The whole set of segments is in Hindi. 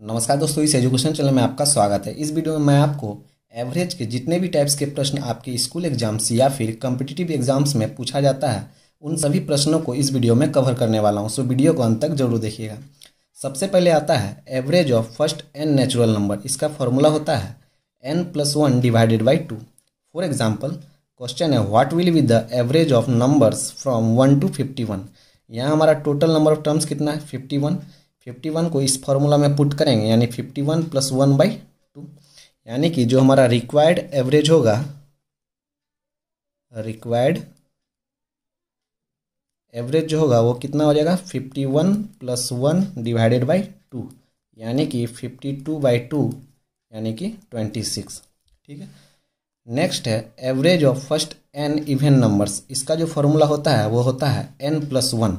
नमस्कार दोस्तों इस एजुकेशन चैनल में आपका स्वागत है इस वीडियो में मैं आपको एवरेज के जितने भी टाइप्स के प्रश्न आपके स्कूल एग्जाम्स या फिर कम्पिटिटिव एग्जाम्स में पूछा जाता है उन सभी प्रश्नों को इस वीडियो में कवर करने वाला हूँ सो वीडियो को अंत तक जरूर देखिएगा सबसे पहले आता है average of first n natural number इसका फॉर्मूला होता है n plus one divided by two for example question है what will be the average of numbers from one to fifty one यहाँ हमारा टोटल नंबर ऑफ टर्म्स कितना है फिफ्टी वन फिफ्टी वन को इस फॉर्मूला में पुट करेंगे यानी fifty one plus one by two यानी कि जो हमारा रिक्वायर्ड एवरेज होगा रिक्वायर्ड एवरेज जो होगा वो कितना हो जाएगा fifty one plus one divided by two यानी कि फिफ्टी टू बाई टू यानी कि ट्वेंटी सिक्स ठीक है नेक्स्ट है average of first n even numbers इसका जो फॉर्मूला होता है वो होता है एन प्लस वन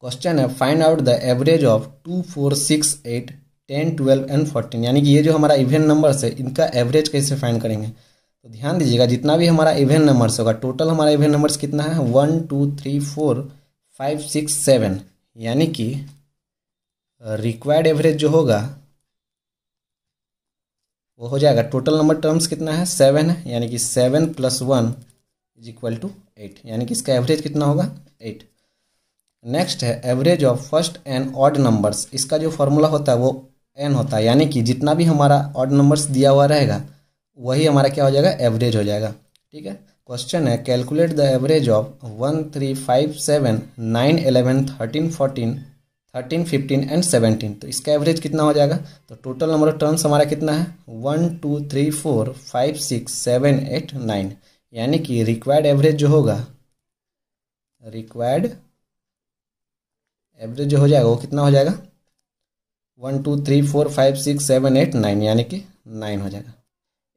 क्वेश्चन है find out the average of two four six eight ten twelve and fourteen यानी कि ये जो हमारा इवेंट नंबर्स है इनका एवरेज कैसे फाइंड करेंगे तो ध्यान दीजिएगा जितना भी हमारा इवेंट नंबर्स होगा टोटल हमारा इवेंट नंबर्स कितना है one two three four five six seven यानी कि रिक्वायर्ड एवरेज जो होगा वो हो जाएगा टोटल नंबर टर्म्स कितना है सेवन है यानी कि seven plus one is equal to eight यानी कि इसका एवरेज कितना होगा एट नेक्स्ट है average of first n odd numbers इसका जो फॉर्मूला होता है वो एन होता है यानी कि जितना भी हमारा ऑड नंबर्स दिया हुआ रहेगा वही हमारा क्या हो जाएगा एवरेज हो जाएगा ठीक है क्वेश्चन है calculate the average of one three five seven nine eleven thirteen fourteen thirteen fifteen and seventeen तो इसका एवरेज कितना हो जाएगा तो टोटल नंबर ऑफ टर्म्स हमारा कितना है one two three four five six seven eight nine यानी कि रिक्वायर्ड एवरेज जो होगा रिक्वायर्ड एवरेज जो हो जाएगा वो कितना हो जाएगा one two three four five six seven eight nine यानी कि नाइन हो जाएगा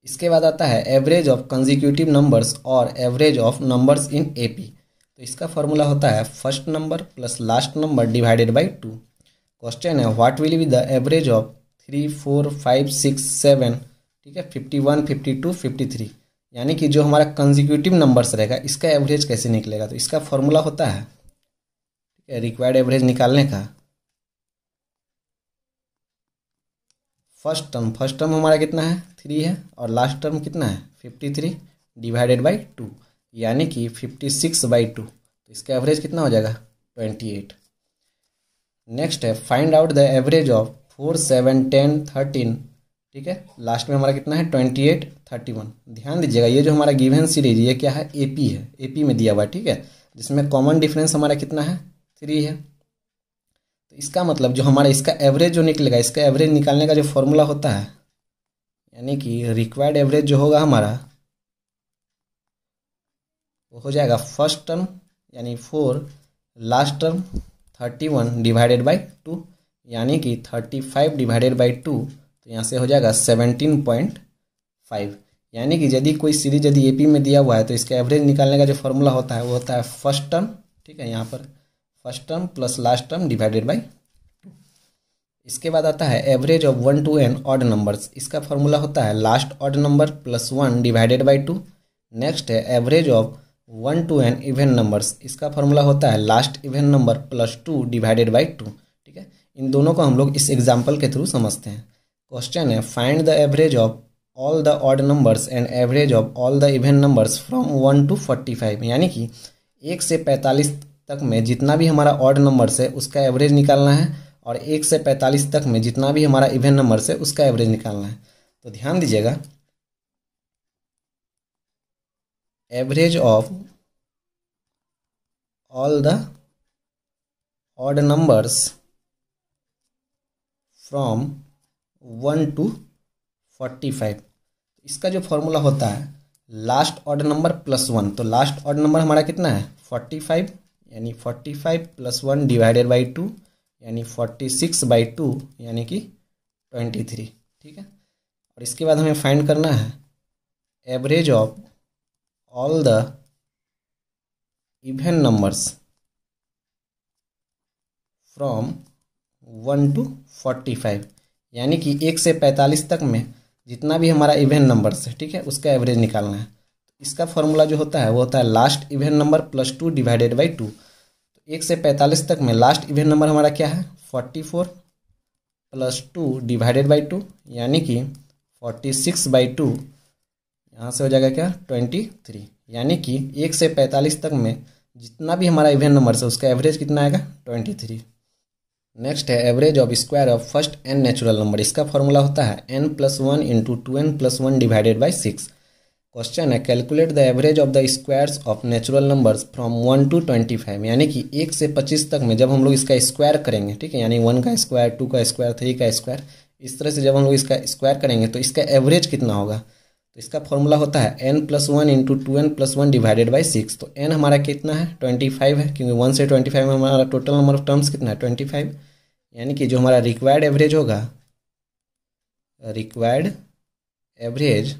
इसके बाद आता है एवरेज ऑफ कंजिक्यूटिव नंबर्स और average of numbers in A P तो इसका फॉर्मूला होता है first number plus last number divided by two question है what will be the average of three four five six seven ठीक है fifty one fifty two fifty three यानी कि जो हमारा कंजिक्यूटिव नंबर्स रहेगा इसका एवरेज कैसे निकलेगा तो इसका फॉर्मूला होता है रिक्वायर्ड एवरेज निकालने का फर्स्ट टर्म फर्स्ट टर्म हमारा कितना है थ्री है और लास्ट टर्म कितना है fifty three divided by two यानी कि फिफ्टी सिक्स बाई टू तो इसका एवरेज कितना हो जाएगा ट्वेंटी एट नेक्स्ट है find out the average of four seven ten thirteen ठीक है लास्ट में हमारा कितना है ट्वेंटी एट थर्टी वन ध्यान दीजिएगा ये जो हमारा गिवन सीरीज ये क्या है पी है पी में दिया हुआ है ठीक है जिसमें कॉमन डिफरेंस हमारा कितना है थ्री है तो इसका मतलब जो हमारा इसका एवरेज जो निकलेगा इसका एवरेज निकालने का जो फॉर्मूला होता है यानी कि रिक्वायर्ड एवरेज जो होगा हमारा वो हो जाएगा फर्स्ट टर्म यानी four last term thirty one divided by two यानी कि thirty five divided by two तो यहाँ से हो जाएगा सेवनटीन पॉइंट फाइव यानी कि यदि कोई सीरीज यदि एपी में दिया हुआ है तो इसका एवरेज निकालने का जो फॉर्मूला होता है वो होता है फर्स्ट टर्म ठीक है यहाँ पर first term plus last term divided by two इसके बाद आता है average of one to n odd numbers इसका फॉर्मूला होता है last odd number plus one divided by two next है average of one to n even numbers इसका फॉर्मूला होता है last even number plus two divided by two ठीक है इन दोनों को हम लोग इस एग्जाम्पल के थ्रू समझते हैं क्वेश्चन है find the average of all the odd numbers and average of all the even numbers from one to forty five यानी कि एक से पैंतालीस तक में जितना भी हमारा ऑड नंबर्स है उसका एवरेज निकालना है और एक से पैंतालीस तक में जितना भी हमारा इवेंट नंबर्स है उसका एवरेज निकालना है तो ध्यान दीजिएगा average of all the the numbers from one to forty five इसका जो फॉर्मूला होता है last odd number plus one तो लास्ट ऑर्ड नंबर हमारा कितना है फोर्टी फाइव यानी forty five plus one divided by two यानी फोर्टी सिक्स बाई टू यानी कि ट्वेंटी थ्री ठीक है और इसके बाद हमें फाइंड करना है average of all the even numbers from one to forty five यानी कि एक से पैंतालीस तक में जितना भी हमारा इवेंट नंबर्स है ठीक है उसका एवरेज निकालना है इसका फॉर्मूला जो होता है वो होता है last even number plus two divided by two तो एक से पैंतालीस तक में लास्ट इवेंट नंबर हमारा क्या है forty four plus two divided by two यानी कि फोर्टी सिक्स बाई टू यहाँ से हो जाएगा क्या ट्वेंटी थ्री यानी कि एक से पैंतालीस तक में जितना भी हमारा इवेंट नंबर है उसका एवरेज कितना आएगा ट्वेंटी थ्री नेक्स्ट है average of square of first n natural number इसका फॉर्मूला होता है n plus one into two n plus one divided by six question है calculate the average of the squares of natural numbers from one to twenty five यानी कि एक से पच्चीस तक में जब हम लोग इसका स्क्वायर करेंगे ठीक है यानी वन का स्क्वायर टू का स्क्वायर थ्री का स्क्वायर इस तरह से जब हम लोग इसका स्क्वायर करेंगे तो इसका एवरेज कितना होगा तो इसका फॉर्मूला होता है n plus one into two n plus one divided by six तो एन हमारा कितना है ट्वेंटी फाइव है क्योंकि वन से ट्वेंटी फाइव में हमारा टोटल नंबर ऑफ टर्म्स कितना है ट्वेंटी फाइव यानी कि जो हमारा रिक्वायर्ड एवरेज होगा रिक्वायर्ड एवरेज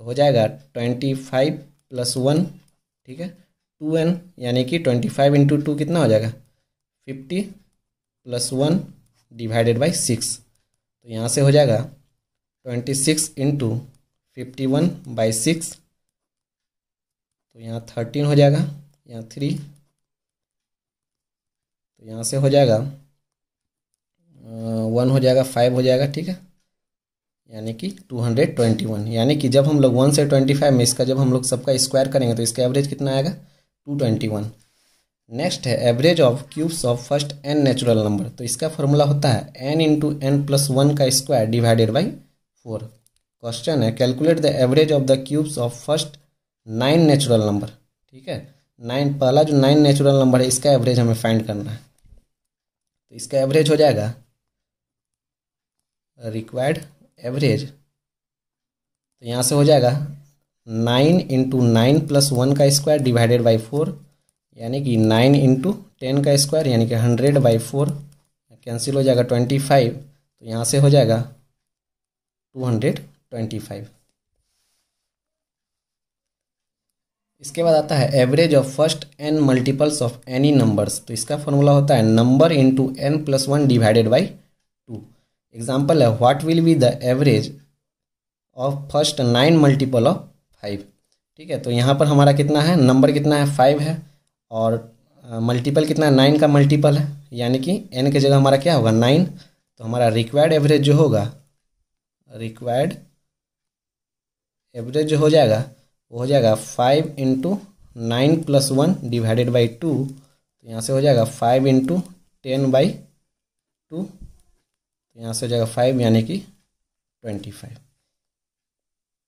तो हो जाएगा ट्वेंटी फाइव प्लस वन ठीक है टू एन यानी कि ट्वेंटी फाइव इंटू टू कितना हो जाएगा fifty plus one divided by six तो यहाँ से हो जाएगा twenty six into fifty one by six तो यहाँ थर्टीन हो जाएगा यहाँ थ्री तो यहाँ से हो जाएगा वन uh, हो जाएगा फाइव हो जाएगा ठीक है यानी कि 221 यानी कि जब हम लोग 1 से 25 में इसका जब हम लोग सबका स्क्वायर करेंगे तो इसका एवरेज कितना आएगा 221 नेक्स्ट है average of cubes of first n natural number तो इसका फॉर्मूला होता है n into n plus one का square divided by four question है calculate the average of the cubes of first nine natural number ठीक है नाइन पहला जो नाइन नेचुरल नंबर है इसका एवरेज हमें फाइंड करना है तो इसका एवरेज हो जाएगा रिक्वायर्ड एवरेज तो यहाँ से हो जाएगा nine into nine plus one का स्क्वायर डिवाइडेड बाई फोर यानी कि नाइन इंटू टेन का स्क्वायर यानी कि हंड्रेड बाई फोर कैंसिल हो जाएगा ट्वेंटी फाइव तो यहाँ से हो जाएगा टू हंड्रेड ट्वेंटी फाइव इसके बाद आता है average of first n multiples of any numbers तो इसका फॉर्मूला होता है number into n plus one divided by example है what will be the average of first nine multiple of five ठीक है तो यहाँ पर हमारा कितना है नंबर कितना है फाइव है और मल्टीपल कितना है नाइन का मल्टीपल है यानी कि एन के जगह हमारा क्या होगा नाइन तो हमारा रिक्वायर्ड एवरेज जो होगा रिक्वायर्ड एवरेज जो हो जाएगा वो हो जाएगा five into nine plus one divided by two तो यहाँ से हो जाएगा five into ten by two तो यहाँ से हो जाएगा फाइव यानी कि ट्वेंटी फाइव